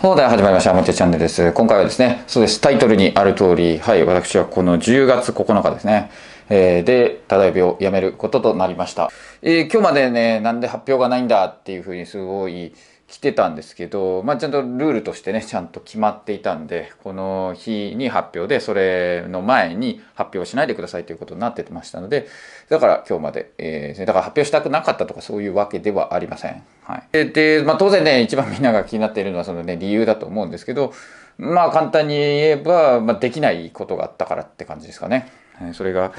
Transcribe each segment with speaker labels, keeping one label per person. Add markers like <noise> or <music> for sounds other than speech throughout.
Speaker 1: は題始まりました。モテチャンネルです。今回はですね、そうです。タイトルにある通り、はい、私はこの10月9日ですね。えー、で、ただいびをやめることとなりました。えー、今日までね、なんで発表がないんだっていうふうにすごい、来てたんですけど、まあ、ちゃんとルールとしてねちゃんと決まっていたんでこの日に発表でそれの前に発表しないでくださいということになってましたのでだから今日まで、えー、だから発表したくなかったとかそういうわけではありません。はい、でまあ、当然ね一番みんなが気になっているのはその、ね、理由だと思うんですけどまあ簡単に言えば、まあ、できないことがあったからって感じですかね。それが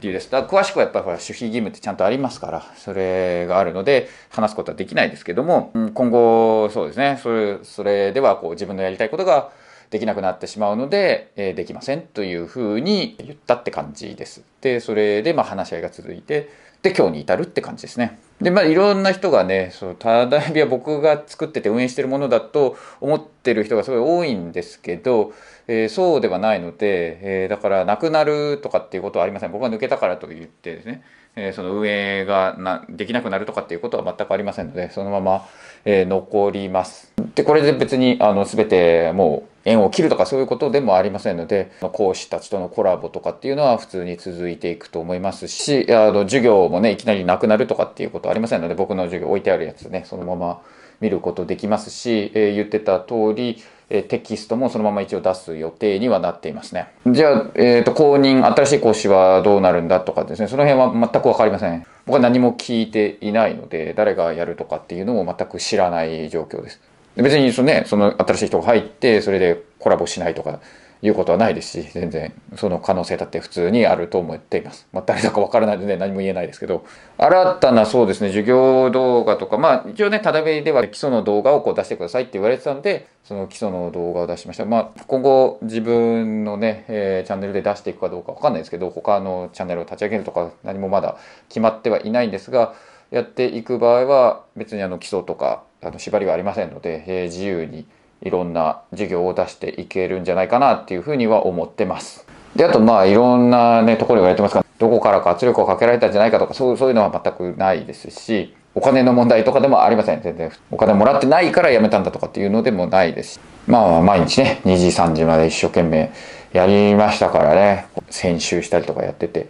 Speaker 1: 理由です。だ詳しくはやっぱり守秘義務ってちゃんとありますから、それがあるので話すことはできないですけども、今後そうですね、それそれではこう自分のやりたいことができなくなってしまうので、えー、できませんというふうに言ったって感じです。で、それでまあ話し合いが続いて、で、今日に至るって感じですね。でまあ、いろんな人がねそうただいびは僕が作ってて運営してるものだと思ってる人がすごい多いんですけど、えー、そうではないので、えー、だからなくなるとかっていうことはありません僕が抜けたからといってですね、えー、その運営がなできなくなるとかっていうことは全くありませんのでそのまま、え残ります。でこれで別にあの全てもう縁を切るとかそういうことでもありませんので講師たちとのコラボとかっていうのは普通に続いていくと思いますしあの授業もねいきなりなくなるとかっていうことはありませんので僕の授業置いてあるやつねそのまま見ることできますし、えー、言ってた通りえテキストもそのまま一応出す予定にはなっていますね。じゃあ、えっ、ー、と、公認、新しい講師はどうなるんだとかですね、その辺は全く分かりません。僕は何も聞いていないので、誰がやるとかっていうのも全く知らない状況です。別にそのね、その新しい人が入って、それでコラボしないとかいうことはないですし、全然その可能性だって普通にあると思っています。まあ、誰だかわからないので、ね、何も言えないですけど、新たなそうですね、授業動画とか、まあ一応ね、ただべでは基礎の動画をこう出してくださいって言われてたんで、その基礎の動画を出しました。まあ今後自分のね、えー、チャンネルで出していくかどうかわかんないですけど、他のチャンネルを立ち上げるとか何もまだ決まってはいないんですが、やっていく場合は別にあの基礎とかあの縛りはありませんので、えー、自由にいろんな授業を出していけるんじゃないかなっていうふうには思ってます。であとまあいろんなねところがやってますからどこからか圧力をかけられたんじゃないかとかそうそういうのは全くないですしお金の問題とかでもありません全然お金もらってないから辞めたんだとかっていうのでもないですまあ毎日ね2時3時まで一生懸命やりましたからね先週したりとかやってて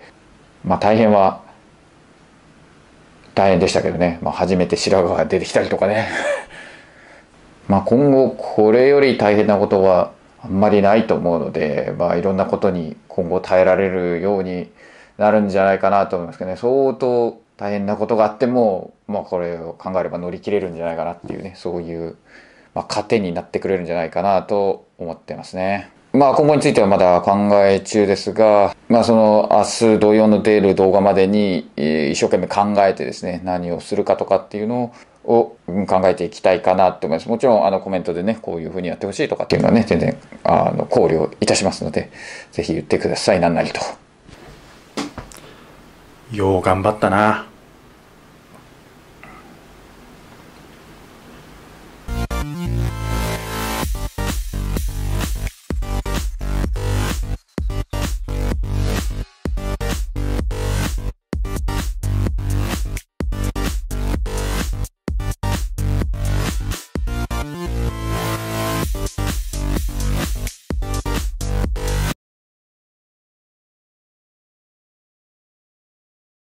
Speaker 1: まあ大変は大変でしたけどね、まあ、初めて白髪が出てきたりとかね <laughs> まあ今後これより大変なことはあんまりないと思うので、まあ、いろんなことに今後耐えられるようになるんじゃないかなと思いますけどね相当大変なことがあっても、まあ、これを考えれば乗り切れるんじゃないかなっていうねそういう、まあ、糧になってくれるんじゃないかなと思ってますね。まあ今後についてはまだ考え中ですが、まあその明日土曜の出る動画までに一生懸命考えてですね、何をするかとかっていうのを考えていきたいかなと思います。もちろんあのコメントでね、こういうふうにやってほしいとかっていうのはね、全然あの考慮いたしますので、ぜひ言ってください、何なりと。よう頑張ったな。